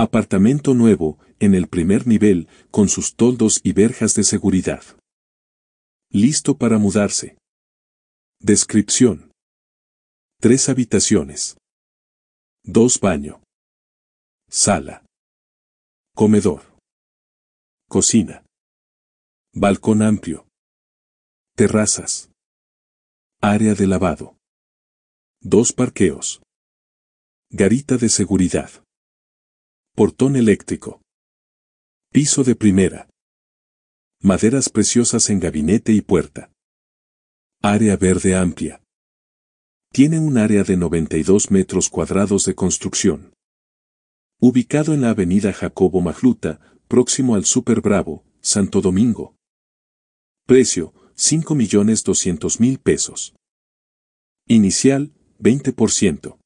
Apartamento nuevo, en el primer nivel, con sus toldos y verjas de seguridad. Listo para mudarse. Descripción. Tres habitaciones. Dos baño. Sala. Comedor. Cocina. Balcón amplio. Terrazas. Área de lavado. Dos parqueos. Garita de seguridad. Portón eléctrico. Piso de primera. Maderas preciosas en gabinete y puerta. Área verde amplia. Tiene un área de 92 metros cuadrados de construcción. Ubicado en la avenida Jacobo Majluta, próximo al Super Bravo, Santo Domingo. Precio, 5.200.000 pesos. Inicial, 20%.